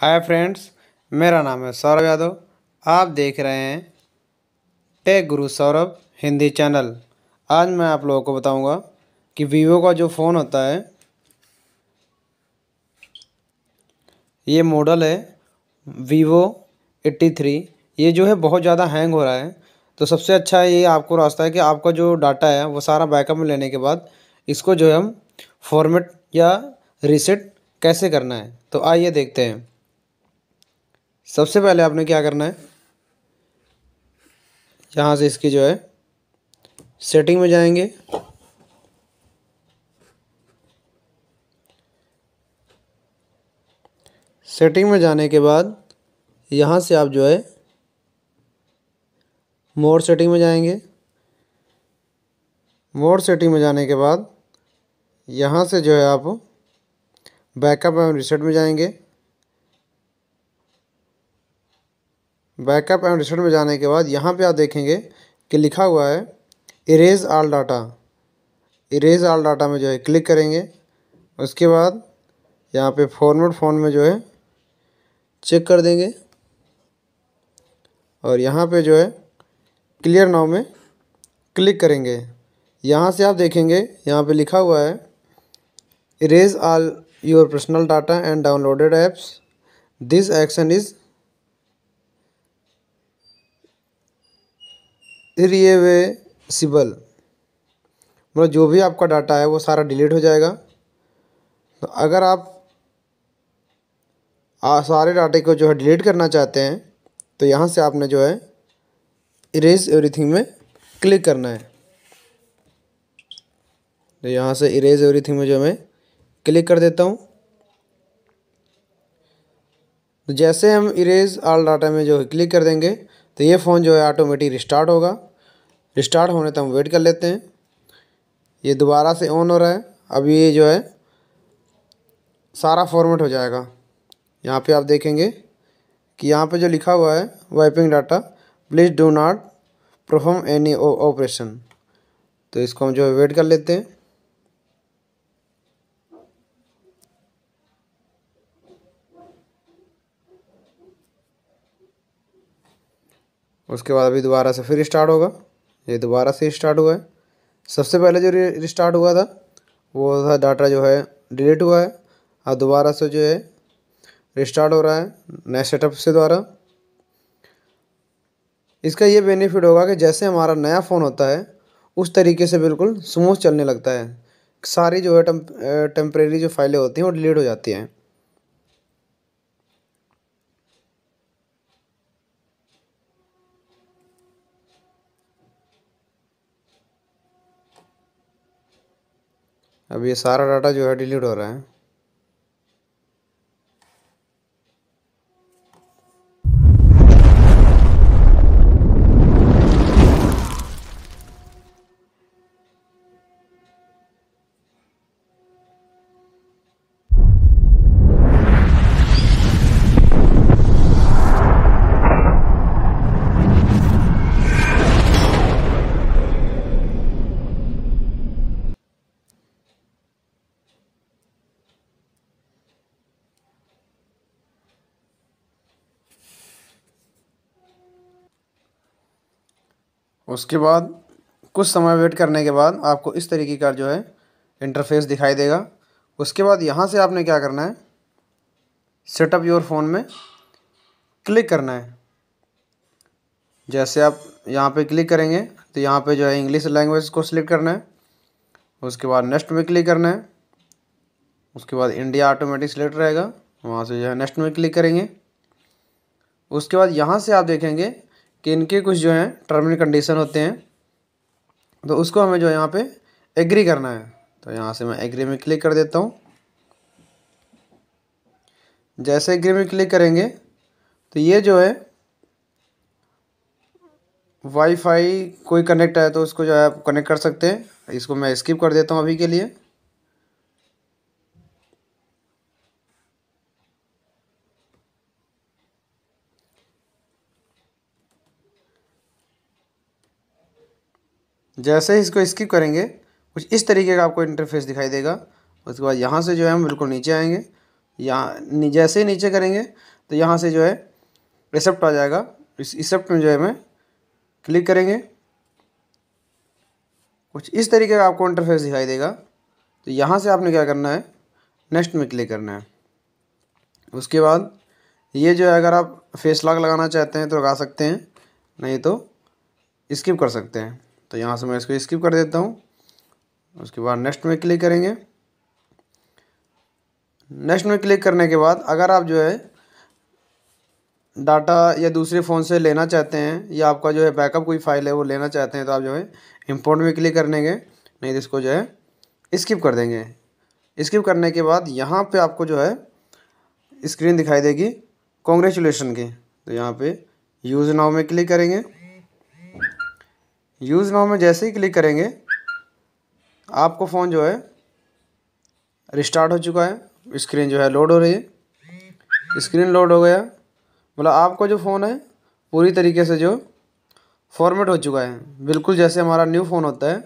hi friends मेरा नाम है सौरभ यादव आप देख रहे हैं टेक गुरु सौरभ हिंदी चैनल आज मैं आप लोगों को बताऊंगा कि वीवो का जो फ़ोन होता है ये मॉडल है वीवो 83 ये जो है बहुत ज़्यादा हैंग हो रहा है तो सबसे अच्छा ये आपको रास्ता है कि आपका जो डाटा है वो सारा बैकअप में लेने के बाद इसको जो है हम फॉर्मेट या रीसेट कैसे करना है तो आइए देखते हैं सबसे पहले आपने क्या करना है यहाँ से इसकी जो है सेटिंग में जाएंगे सेटिंग में जाने के बाद यहाँ से आप जो है मोड सेटिंग में जाएंगे मोड सेटिंग में जाने के बाद यहाँ से जो है आप बैकअप एंड रिसेट में जाएंगे बैकअप एंड रिसेट में जाने के बाद यहाँ पे आप देखेंगे कि लिखा हुआ है erase all data erase all data में जो है क्लिक करेंगे उसके बाद यहाँ पे फॉर्मेट फ़ोन में जो है चेक कर देंगे और यहाँ पे जो है क्लियर नाव में क्लिक करेंगे यहाँ से आप देखेंगे यहाँ पे लिखा हुआ है erase all your personal data and downloaded apps this action is irreversible मतलब जो भी आपका डाटा है वो सारा डिलीट हो जाएगा तो अगर आप आ, सारे डाटे को जो है डिलीट करना चाहते हैं तो यहाँ से आपने जो है इरेज एवरीथिंग में क्लिक करना है तो यहाँ से इरेज एवरीथिंग में जो मैं क्लिक कर देता हूँ तो जैसे हम इरेज आल डाटा में जो है क्लिक कर देंगे तो ये फ़ोन जो है ऑटोमेटिक रिस्टार्ट होगा स्टार्ट होने तक हम वेट कर लेते हैं ये दोबारा से ऑन हो रहा है अब ये जो है सारा फॉर्मेट हो जाएगा यहाँ पे आप देखेंगे कि यहाँ पे जो लिखा हुआ है wiping data please do not perform any operation तो इसको हम जो है वेट कर लेते हैं उसके बाद अभी दोबारा से फिर स्टार्ट होगा ये दोबारा से स्टार्ट हुआ है सबसे पहले जो रिस्टार्ट हुआ था वो था डाटा जो है डिलीट हुआ है और दोबारा से जो है रिस्टार्ट हो रहा है नए सेटअप से द्वारा इसका ये बेनिफिट होगा कि जैसे हमारा नया फ़ोन होता है उस तरीके से बिल्कुल स्मूथ चलने लगता है सारी जो है टेम्परेरी जो फाइलें होती हैं वो डिलीट हो जाती हैं अब ये सारा डाटा जो है डिलीट हो रहा है उसके बाद कुछ समय वेट करने के बाद आपको इस तरीके का जो है इंटरफेस दिखाई देगा उसके बाद यहाँ से आपने क्या करना है सेटअप योर फ़ोन में क्लिक करना है जैसे आप यहाँ पे क्लिक करेंगे तो यहाँ पे जो है इंग्लिश लैंग्वेज को सिलेक्ट करना है उसके बाद नेक्स्ट में क्लिक करना है उसके बाद इंडिया ऑटोमेटिक सिलेक्ट रहेगा वहाँ से जो है नेक्स्ट में क्लिक करेंगे उसके बाद यहाँ से आप देखेंगे कि इनके कुछ जो हैं टर्म एंड कंडीशन होते हैं तो उसको हमें जो है यहाँ पे एग्री करना है तो यहाँ से मैं एग्री में क्लिक कर देता हूँ जैसे एग्री में क्लिक करेंगे तो ये जो है वाईफाई कोई कनेक्ट है तो उसको जो है आप कनेक्ट कर सकते हैं इसको मैं स्किप कर देता हूँ अभी के लिए जैसे ही इसको स्किप करेंगे कुछ इस तरीके का आपको इंटरफेस दिखाई देगा उसके बाद यहाँ से जो है हम बिल्कुल नीचे आएंगे यहाँ जैसे ही नीचे करेंगे तो यहाँ से जो है रिसेप्ट आ जाएगा इस रिसेप्ट में जो है हमें क्लिक करेंगे कुछ इस तरीके का आपको इंटरफेस दिखाई देगा तो यहाँ से आपने क्या करना है नेक्स्ट में क्लिक करना है उसके बाद ये जो है अगर आप फेस लॉक लगाना चाहते हैं तो लगा सकते हैं नहीं तो स्किप कर सकते हैं तो यहाँ से मैं इसको स्किप कर देता हूँ उसके बाद नेक्स्ट में क्लिक करेंगे नेक्स्ट में क्लिक करने के बाद अगर आप जो है डाटा या दूसरे फ़ोन से लेना चाहते हैं या आपका जो है बैकअप कोई फ़ाइल है वो लेना चाहते हैं तो आप जो है इम्पोर्ट में क्लिक करने के नहीं तो इसको जो है स्किप कर देंगे स्किप करने के बाद यहाँ पे आपको जो है स्क्रीन दिखाई देगी कॉन्ग्रेचुलेसन की तो यहाँ पे यूज़ नाव में क्लिक करेंगे यूज़ नाउ में जैसे ही क्लिक करेंगे आपको फ़ोन जो है रिस्टार्ट हो चुका है स्क्रीन जो है लोड हो रही है स्क्रीन लोड हो गया मतलब आपका जो फ़ोन है पूरी तरीके से जो फॉर्मेट हो चुका है बिल्कुल जैसे हमारा न्यू फ़ोन होता है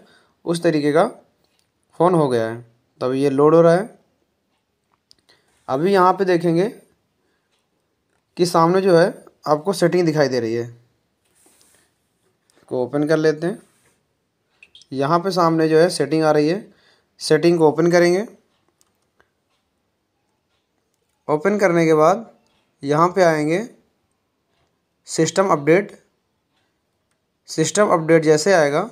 उस तरीके का फ़ोन हो गया है तब तो ये लोड हो रहा है अभी यहाँ पे देखेंगे कि सामने जो है आपको सेटिंग दिखाई दे रही है इसको ओपन कर लेते हैं यहाँ पे सामने जो है सेटिंग आ रही है सेटिंग को ओपन करेंगे ओपन करने के बाद यहाँ पे आएंगे सिस्टम अपडेट सिस्टम अपडेट जैसे आएगा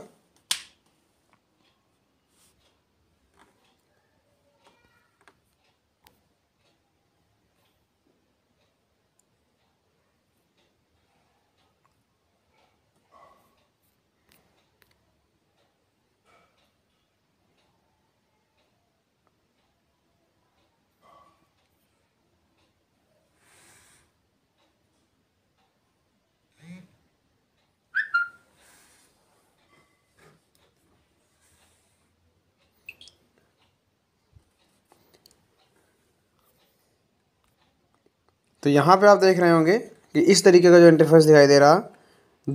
तो यहाँ पे आप देख रहे होंगे कि इस तरीके का जो इंटरफेस दिखाई दे रहा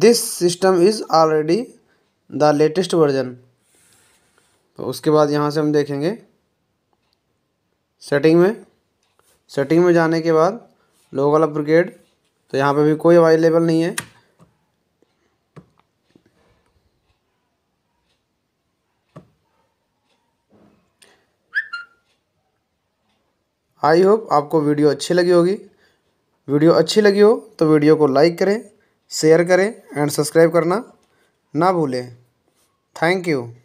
this system is already the latest version तो उसके बाद यहाँ से हम देखेंगे सेटिंग में सेटिंग में जाने के बाद लोकल अपग्रेड तो यहाँ पे भी कोई अवेलेबल नहीं है आई होप आपको वीडियो अच्छी लगी होगी वीडियो अच्छी लगी हो तो वीडियो को लाइक करें शेयर करें एंड सब्सक्राइब करना ना भूलें थैंक यू